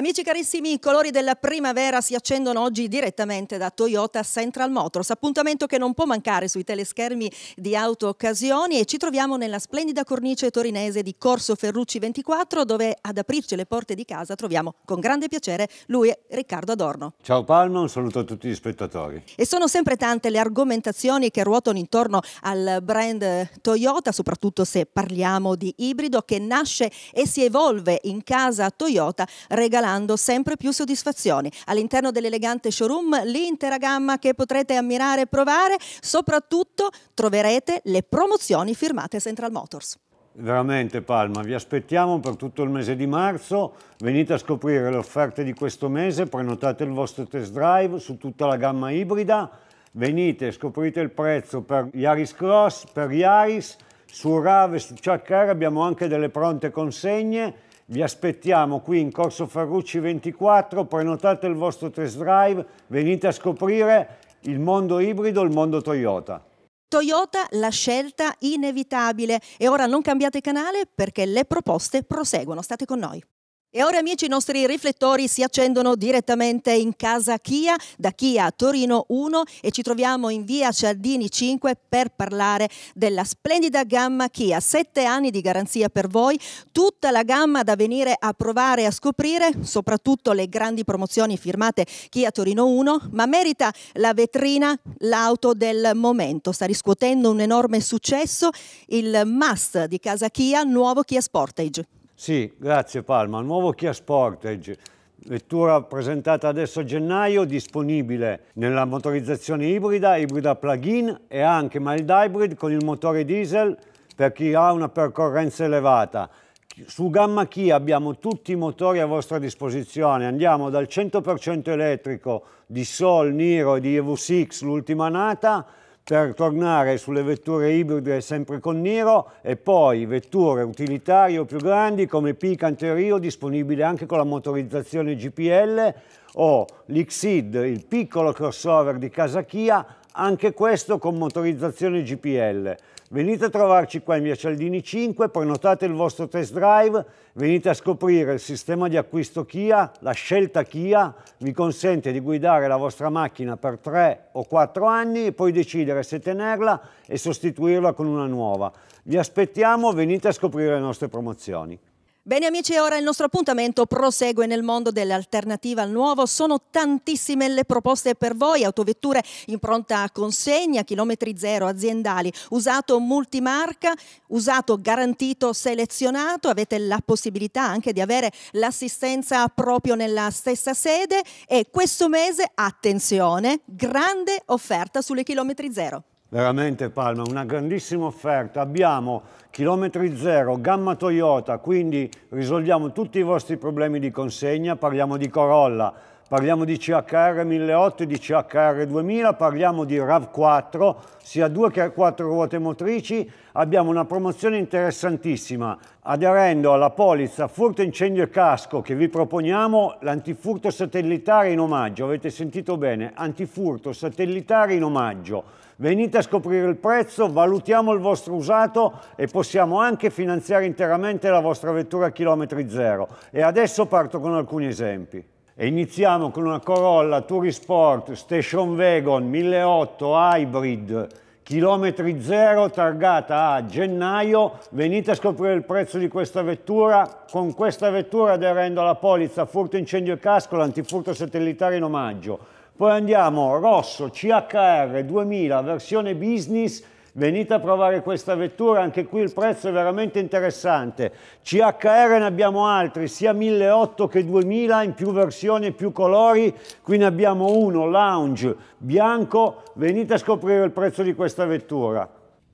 Amici carissimi, i colori della primavera si accendono oggi direttamente da Toyota Central Motors, appuntamento che non può mancare sui teleschermi di auto occasioni e ci troviamo nella splendida cornice torinese di Corso Ferrucci 24 dove ad aprirci le porte di casa troviamo con grande piacere lui e Riccardo Adorno. Ciao Palma, un saluto a tutti gli spettatori. E sono sempre tante le argomentazioni che ruotano intorno al brand Toyota, soprattutto se parliamo di ibrido che nasce e si evolve in casa Toyota regalando donando sempre più soddisfazioni. All'interno dell'elegante showroom l'intera gamma che potrete ammirare e provare, soprattutto troverete le promozioni firmate Central Motors. Veramente Palma, vi aspettiamo per tutto il mese di marzo, venite a scoprire le offerte di questo mese, prenotate il vostro test drive su tutta la gamma ibrida, venite, scoprite il prezzo per Yaris Cross, per Iaris, su Rave, su Ciaccara abbiamo anche delle pronte consegne, vi aspettiamo qui in Corso Ferrucci 24, prenotate il vostro test drive, venite a scoprire il mondo ibrido, il mondo Toyota. Toyota la scelta inevitabile e ora non cambiate canale perché le proposte proseguono, state con noi. E ora amici i nostri riflettori si accendono direttamente in casa Chia, da Chia Torino 1 e ci troviamo in via Cialdini 5 per parlare della splendida gamma Chia. Sette anni di garanzia per voi, tutta la gamma da venire a provare e a scoprire, soprattutto le grandi promozioni firmate Chia Torino 1, ma merita la vetrina l'auto del momento. Sta riscuotendo un enorme successo il must di casa Chia, nuovo Kia Sportage. Sì, grazie Palma. Nuovo Kia Sportage, vettura presentata adesso a gennaio, disponibile nella motorizzazione ibrida, ibrida plug-in e anche mild hybrid con il motore diesel per chi ha una percorrenza elevata. Su Gamma Kia abbiamo tutti i motori a vostra disposizione, andiamo dal 100% elettrico di Sol, Niro e di EV6, l'ultima nata, per cioè, tornare sulle vetture ibride sempre con nero e poi vetture utilitarie o più grandi come Pican Rio disponibile anche con la motorizzazione GPL o l'Xid, il piccolo crossover di Casa Kia anche questo con motorizzazione GPL. Venite a trovarci qua in via Cialdini 5, prenotate il vostro test drive, venite a scoprire il sistema di acquisto Kia, la scelta Kia vi consente di guidare la vostra macchina per 3 o 4 anni e poi decidere se tenerla e sostituirla con una nuova. Vi aspettiamo, venite a scoprire le nostre promozioni. Bene amici, ora il nostro appuntamento prosegue nel mondo dell'alternativa al nuovo. Sono tantissime le proposte per voi, autovetture in pronta consegna, chilometri zero, aziendali, usato multimarca, usato garantito selezionato, avete la possibilità anche di avere l'assistenza proprio nella stessa sede e questo mese, attenzione, grande offerta sulle chilometri zero. Veramente Palma, una grandissima offerta. Abbiamo chilometri zero, gamma Toyota, quindi risolviamo tutti i vostri problemi di consegna, parliamo di Corolla, parliamo di CHR 1008 e di CHR 2000, parliamo di RAV4, sia due che quattro ruote motrici, abbiamo una promozione interessantissima. Aderendo alla polizza furto, incendio e casco che vi proponiamo, l'antifurto satellitare in omaggio, avete sentito bene, antifurto satellitare in omaggio. Venite a scoprire il prezzo, valutiamo il vostro usato e possiamo anche finanziare interamente la vostra vettura a chilometri zero. E adesso parto con alcuni esempi e iniziamo con una Corolla Turisport Station Wagon 1008 Hybrid chilometri zero targata a gennaio venite a scoprire il prezzo di questa vettura con questa vettura aderendo alla polizza furto incendio e casco l'antifurto satellitare in omaggio poi andiamo rosso CHR 2000 versione business venite a provare questa vettura, anche qui il prezzo è veramente interessante. CHR ne abbiamo altri, sia 1800 che 2000 in più versioni e più colori, qui ne abbiamo uno, lounge, bianco, venite a scoprire il prezzo di questa vettura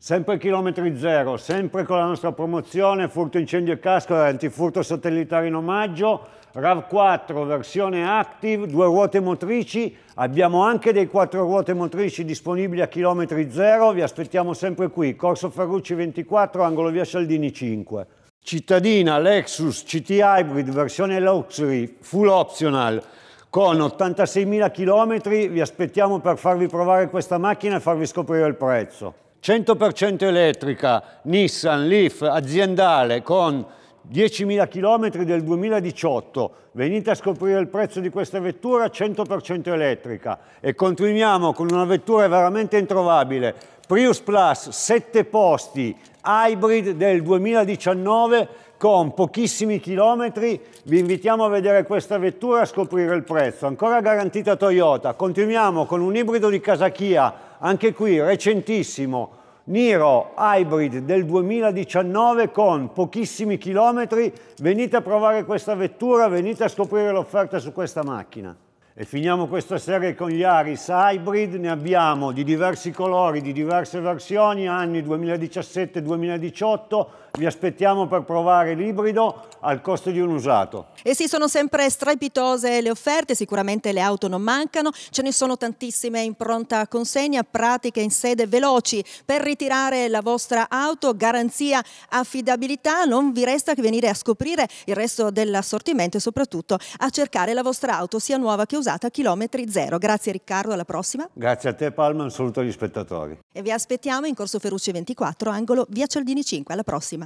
sempre chilometri zero, sempre con la nostra promozione, furto incendio e casco e antifurto satellitare in omaggio, RAV4 versione Active, due ruote motrici, abbiamo anche dei quattro ruote motrici disponibili a chilometri zero, vi aspettiamo sempre qui, Corso Ferrucci 24, angolo via Saldini 5. Cittadina Lexus CT Hybrid versione Luxury, full optional, con 86.000 km vi aspettiamo per farvi provare questa macchina e farvi scoprire il prezzo. 100% elettrica, Nissan Leaf aziendale con 10.000 km del 2018. Venite a scoprire il prezzo di questa vettura 100% elettrica e continuiamo con una vettura veramente introvabile. Prius Plus 7 posti hybrid del 2019 con pochissimi chilometri, vi invitiamo a vedere questa vettura e a scoprire il prezzo, ancora garantita Toyota, continuiamo con un ibrido di Casachia, anche qui recentissimo, Niro Hybrid del 2019 con pochissimi chilometri, venite a provare questa vettura, venite a scoprire l'offerta su questa macchina. E finiamo questa serie con gli Aris Hybrid, ne abbiamo di diversi colori, di diverse versioni, anni 2017-2018, vi aspettiamo per provare l'ibrido al costo di un usato. E eh sì, sono sempre strepitose le offerte, sicuramente le auto non mancano, ce ne sono tantissime in pronta consegna, pratiche in sede veloci. Per ritirare la vostra auto, garanzia, affidabilità, non vi resta che venire a scoprire il resto dell'assortimento e soprattutto a cercare la vostra auto, sia nuova che usata, a chilometri zero. Grazie Riccardo, alla prossima. Grazie a te Palma, un saluto agli spettatori. E vi aspettiamo in Corso Ferrucci 24, angolo Via Cialdini 5. Alla prossima.